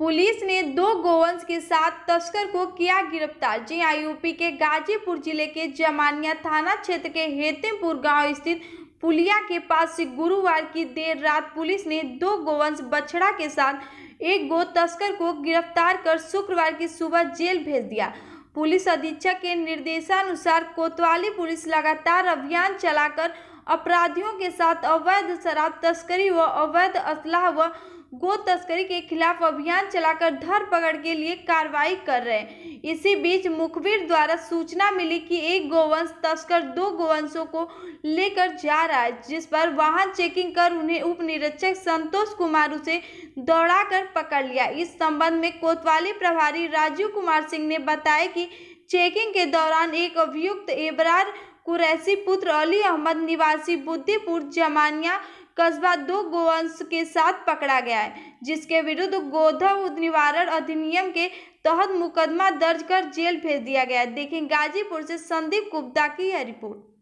police ने दो गोवंश के साथ तस्कर को किया गिरफ्तार जी आई यूपी के गाजीपुर जिले के जमानिया थाना क्षेत्र के हेतिमपुर गांव स्थित पुलिया के पास से गुरुवार की देर रात पुलिस ने दो गोवंश बछड़ा के साथ एक गो तस्कर को गिरफ्तार कर शुक्रवार की सुबह जेल भेज दिया पुलिस अधीक्षक के निर्देशानुसार कोतवाली पुलिस लगातार अभियान चलाकर अपराधियों के साथ अवैध शराब तस्करी व अवैध असलाह व गो तस्करी के खिलाफ अभियान चलाकर पकड़ के लिए कार्रवाई कर रहे हैं इसी बीच मुखबिर द्वारा सूचना मिली कि एक गोवंश तस्कर दो गोवंशों को लेकर जा रहा है जिस पर वाहन चेकिंग कर उन्हें उप निरीक्षक संतोष कुमार उसे दौड़ाकर पकड़ लिया इस संबंध में कोतवाली प्रभारी राजीव कुमार सिंह ने बताया कि चेकिंग के दौरान एक अभियुक्त एबरार कुरैसी पुत्र अली अहमद निवासी बुद्धिपुर जमानिया कस्बा दो गोवंश के साथ पकड़ा गया है जिसके विरुद्ध गोधव निवारण अधिनियम के तहत मुकदमा दर्ज कर जेल भेज दिया गया है देखें गाजीपुर से संदीप गुप्ता की यह रिपोर्ट